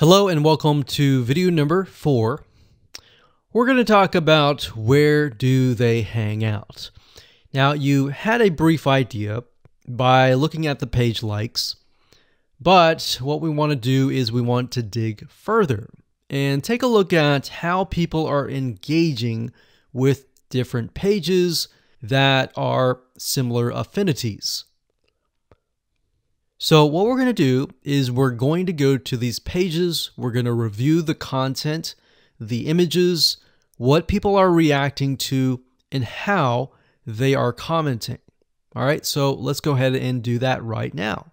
Hello and welcome to video number four. We're going to talk about where do they hang out. Now you had a brief idea by looking at the page likes, but what we want to do is we want to dig further and take a look at how people are engaging with different pages that are similar affinities. So what we're going to do is we're going to go to these pages, we're going to review the content, the images, what people are reacting to, and how they are commenting. All right, so let's go ahead and do that right now.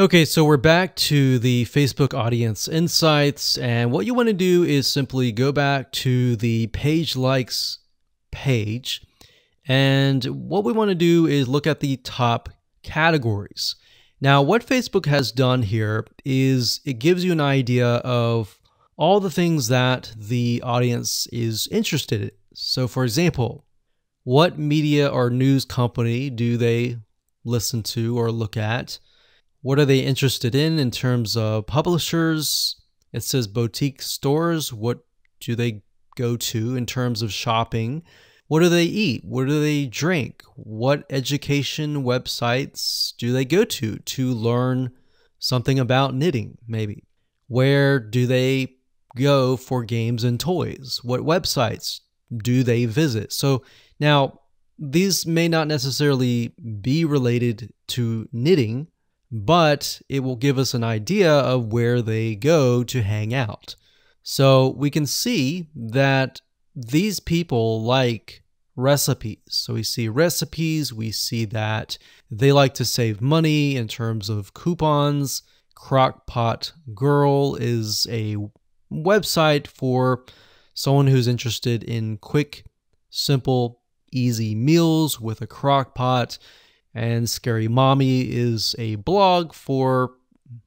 Okay, so we're back to the Facebook Audience Insights, and what you want to do is simply go back to the page likes page, and what we want to do is look at the top categories. Now, what Facebook has done here is it gives you an idea of all the things that the audience is interested in. So, for example, what media or news company do they listen to or look at? What are they interested in in terms of publishers? It says boutique stores. What do they go to in terms of shopping? What do they eat? What do they drink? What education websites do they go to to learn something about knitting, maybe? Where do they go for games and toys? What websites do they visit? So now, these may not necessarily be related to knitting, but it will give us an idea of where they go to hang out. So we can see that these people like recipes. So we see recipes, we see that they like to save money in terms of coupons. Crockpot Girl is a website for someone who's interested in quick, simple, easy meals with a crock pot. And Scary Mommy is a blog for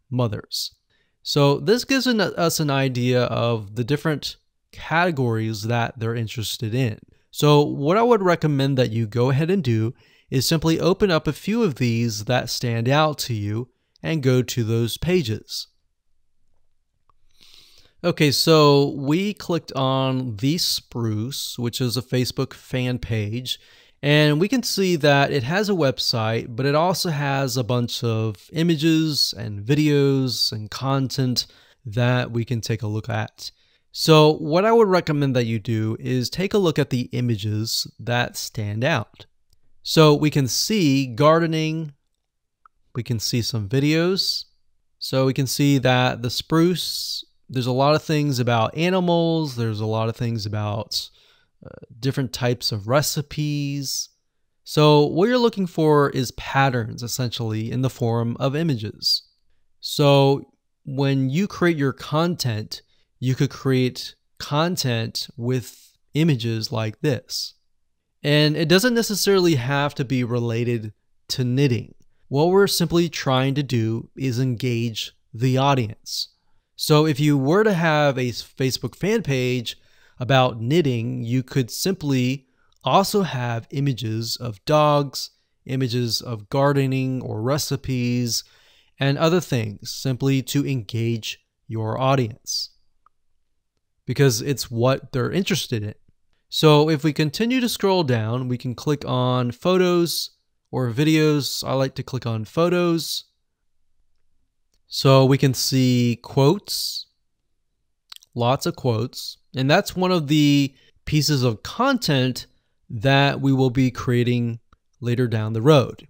mothers. So this gives us an idea of the different categories that they're interested in. So what I would recommend that you go ahead and do is simply open up a few of these that stand out to you and go to those pages. Okay, so we clicked on The Spruce, which is a Facebook fan page, and we can see that it has a website, but it also has a bunch of images and videos and content that we can take a look at. So what I would recommend that you do is take a look at the images that stand out. So we can see gardening, we can see some videos. So we can see that the spruce, there's a lot of things about animals, there's a lot of things about uh, different types of recipes. So what you're looking for is patterns essentially in the form of images. So when you create your content, you could create content with images like this. And it doesn't necessarily have to be related to knitting. What we're simply trying to do is engage the audience. So if you were to have a Facebook fan page about knitting, you could simply also have images of dogs, images of gardening or recipes, and other things simply to engage your audience because it's what they're interested in. So if we continue to scroll down, we can click on photos or videos. I like to click on photos. So we can see quotes, lots of quotes. And that's one of the pieces of content that we will be creating later down the road.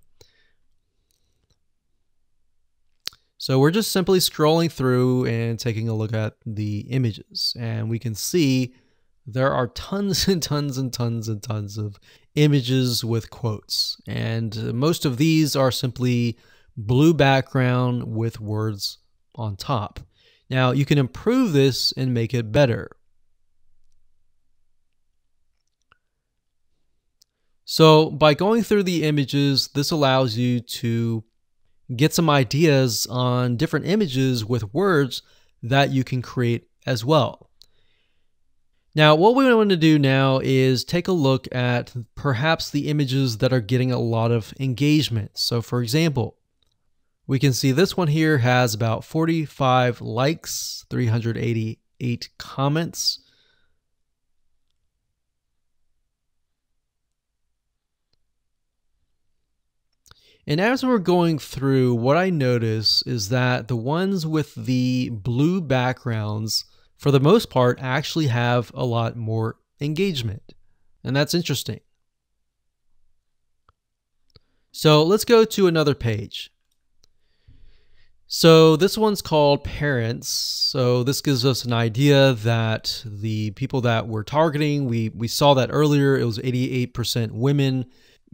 So we're just simply scrolling through and taking a look at the images and we can see there are tons and tons and tons and tons of images with quotes. And most of these are simply blue background with words on top. Now you can improve this and make it better. So by going through the images, this allows you to get some ideas on different images with words that you can create as well. Now, what we want to do now is take a look at perhaps the images that are getting a lot of engagement. So for example, we can see this one here has about 45 likes, 388 comments, And as we're going through, what I notice is that the ones with the blue backgrounds, for the most part, actually have a lot more engagement. And that's interesting. So let's go to another page. So this one's called parents. So this gives us an idea that the people that we're targeting, we, we saw that earlier, it was 88% women,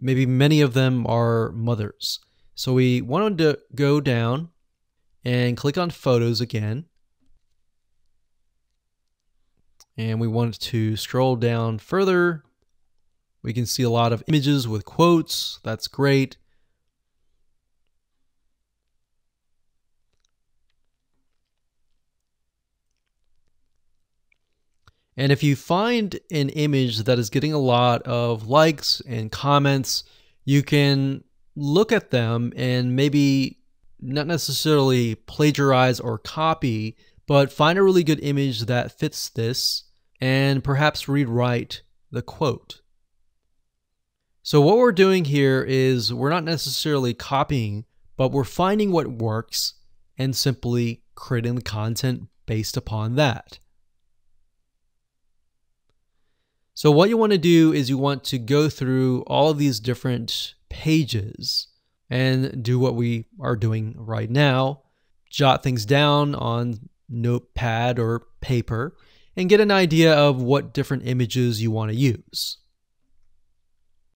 Maybe many of them are mothers. So we wanted to go down and click on photos again. And we want to scroll down further. We can see a lot of images with quotes. That's great. And if you find an image that is getting a lot of likes and comments, you can look at them and maybe not necessarily plagiarize or copy, but find a really good image that fits this and perhaps rewrite the quote. So what we're doing here is we're not necessarily copying, but we're finding what works and simply creating the content based upon that. So what you want to do is you want to go through all these different pages and do what we are doing right now. Jot things down on notepad or paper and get an idea of what different images you want to use.